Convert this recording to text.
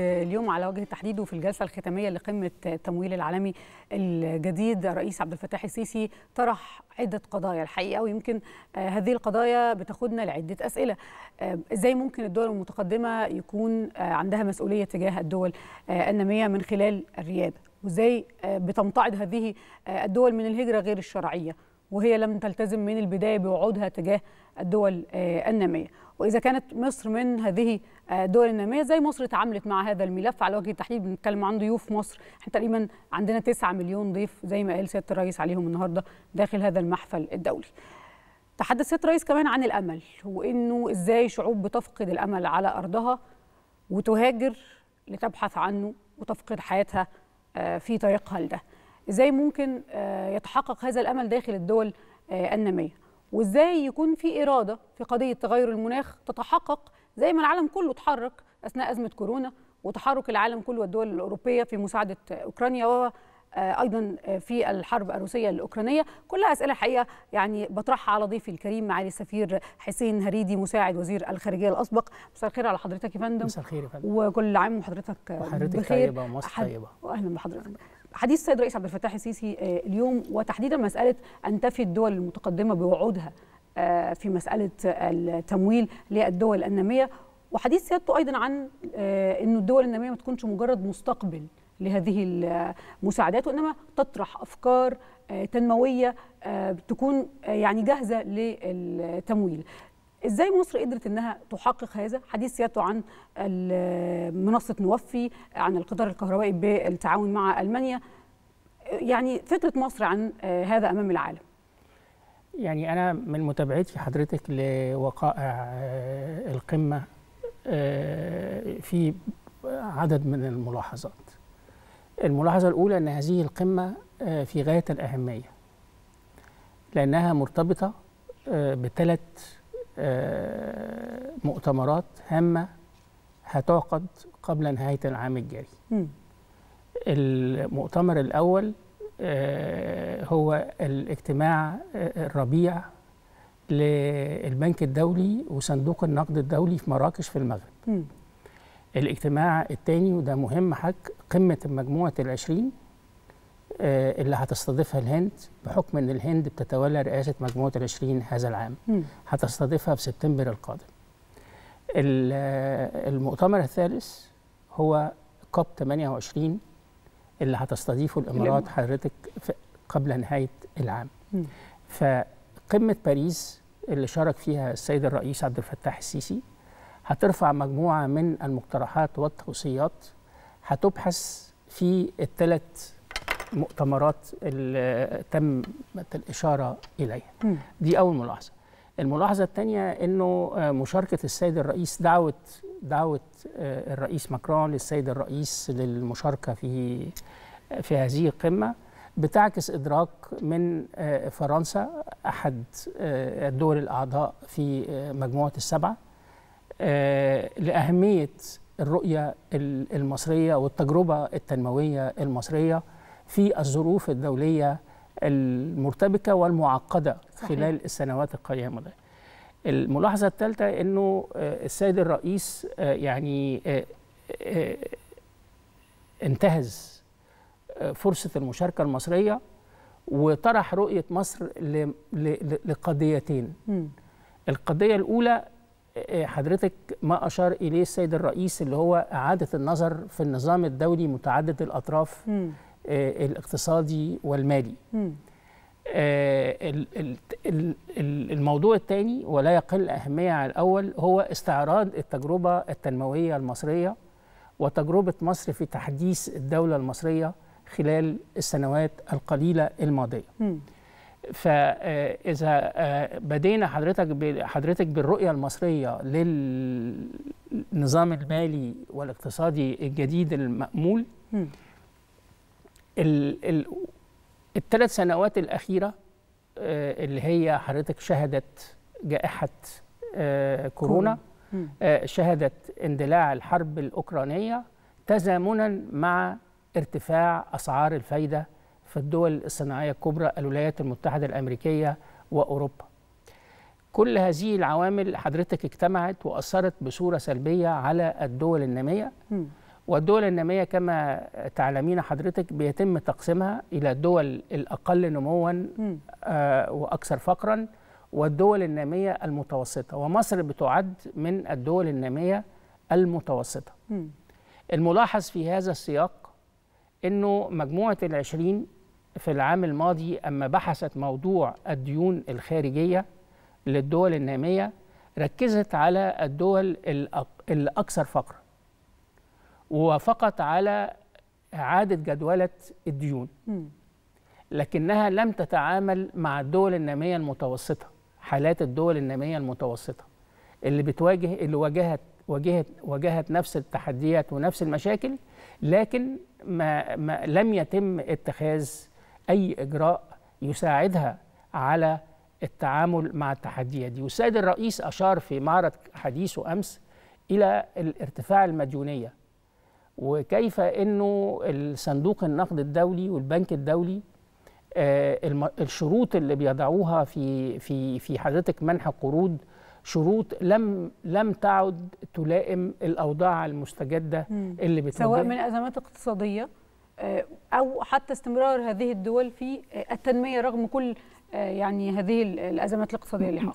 اليوم على وجه التحديد وفي الجلسة الختامية لقمة التمويل العالمي الجديد الرئيس عبد الفتاح السيسي طرح عدة قضايا الحقيقة ويمكن آه، هذه القضايا بتاخدنا لعدة أسئلة آه، إزاي ممكن الدول المتقدمة يكون آه، عندها مسؤولية تجاه الدول النامية من خلال الريادة وإزاي بتمتعض هذه الدول من الهجرة غير الشرعية وهي لم تلتزم من البداية بوعودها تجاه الدول آه، النامية وإذا كانت مصر من هذه آه، الدول النامية زي مصر تعاملت مع هذا الملف على وجه التحديد بنتكلم عن ضيوف مصر احنا تقريبا عندنا 9 مليون ضيف زي ما قال سيادة الرئيس عليهم النهاردة داخل هذا المحفل الدولي تحدث سيادة الرئيس كمان عن الأمل وإنه إزاي شعوب بتفقد الأمل على أرضها وتهاجر لتبحث عنه وتفقد حياتها آه، في طريقها لده ازاي ممكن آه، يتحقق هذا الامل داخل الدول آه، الناميه وازاي يكون في اراده في قضيه تغير المناخ تتحقق زي ما العالم كله اتحرك اثناء ازمه كورونا وتحرك العالم كله والدول الاوروبيه في مساعده اوكرانيا و آه، ايضا في الحرب الروسيه الاوكرانيه كلها اسئله حقيقه يعني بطرحها على ضيفي الكريم معالي السفير حسين هريدي مساعد وزير الخارجيه الاسبق مساء الخير على حضرتك يا فندم مساء الخير يا فندم وكل عام وحضرتك وحضرتك طيبه ومصر طيبه واهلا بحضرتك حديث السيد رئيس عبد الفتاح السيسي آه، اليوم وتحديدا مساله ان تفي الدول المتقدمه بوعودها آه، في مساله التمويل للدول الناميه وحديث سيادته ايضا عن آه، انه الدول الناميه ما تكونش مجرد مستقبل لهذه المساعدات وانما تطرح افكار تنمويه تكون يعني جاهزه للتمويل ازاي مصر قدرت انها تحقق هذا حديث سيادته عن منصه نوفي عن القطار الكهربائي بالتعاون مع المانيا يعني فكره مصر عن آه، هذا امام العالم يعني انا من متابعتي حضرتك لوقائع آه، القمه آه، في عدد من الملاحظات الملاحظه الاولى ان هذه القمه في غايه الاهميه لانها مرتبطه بثلاث آه، مؤتمرات هامة هتعقد قبل نهاية العام الجاري المؤتمر الأول آه، هو الاجتماع آه، الربيع للبنك الدولي وصندوق النقد الدولي في مراكش في المغرب الاجتماع الثاني وده مهم حق قمة مجموعة العشرين آه، اللي هتستضيفها الهند بحكم ان الهند بتتولى رئاسه مجموعه العشرين هذا العام هتستضيفها في سبتمبر القادم آه، المؤتمر الثالث هو كوب 28 اللي هتستضيفه الامارات حضرتك قبل نهايه العام فقمه باريس اللي شارك فيها السيد الرئيس عبد الفتاح السيسي هترفع مجموعه من المقترحات والتوصيات هتبحث في الثلاث المؤتمرات اللي تم الإشارة إليها دي أول ملاحظة الملاحظة الثانية أنه آه، مشاركة السيد الرئيس دعوة دعوة آه، الرئيس ماكرون للسيد الرئيس للمشاركة في في هذه القمة بتعكس إدراك من آه، فرنسا أحد الدول الأعضاء في مجموعة السبعة لأهمية الرؤية المصرية والتجربة التنموية المصرية في الظروف الدولية المرتبكة والمعقدة صحيح. خلال السنوات القيامة ده. الملاحظة الثالثة أنه آه، السيد الرئيس آه، يعني آه، انتهز فرصة المشاركة المصرية وطرح رؤية مصر لقضيتين القضية الأولى حضرتك ما أشار إليه السيد الرئيس اللي هو إعادة النظر في النظام الدولي متعدد الأطراف م. آه، الاقتصادي والمالي آه، الموضوع الثاني ولا يقل أهمية على الأول هو استعراض التجربة التنموية المصرية وتجربة مصر في تحديث الدولة المصرية خلال السنوات القليلة الماضية فإذا آه، بدينا حضرتك حضرتك بالرؤية المصرية للنظام المالي والاقتصادي الجديد المأمول م. الثلاث سنوات الأخيرة آه، اللي هي حضرتك شهدت جائحة آه، كورونا آه، شهدت اندلاع الحرب الأوكرانية تزامنا مع ارتفاع أسعار الفايدة في الدول الصناعية الكبرى الولايات المتحدة الأمريكية وأوروبا كل هذه العوامل حضرتك اجتمعت وأثرت بصورة سلبية على الدول النامية والدول النامية كما تعلمين حضرتك بيتم تقسيمها إلى الدول الأقل نموا آه، وأكثر فقرا والدول النامية المتوسطة ومصر بتعد من الدول النامية المتوسطة الملاحظ في هذا السياق أنه مجموعة العشرين في العام الماضي أما بحثت موضوع الديون الخارجية للدول النامية ركزت على الدول الأكثر فقرا ووافقت على إعادة جدولة الديون لكنها لم تتعامل مع الدول النامية المتوسطة حالات الدول النامية المتوسطة اللي بتواجه اللي واجهت واجهت واجهت نفس التحديات ونفس المشاكل لكن ما, ما لم يتم اتخاذ اي اجراء يساعدها على التعامل مع التحديات دي والسيد الرئيس اشار في معرض حديثه امس الى الارتفاع المديونيه وكيف انه الصندوق النقد الدولي والبنك الدولي آه، الشروط اللي بيضعوها في في في حضرتك منح قروض شروط لم لم تعد تلائم الاوضاع المستجده اللي بتمر سواء من ازمات اقتصاديه آه، او حتى استمرار هذه الدول في آه، التنميه رغم كل يعني هذه الازمات الاقتصاديه اللي حصلت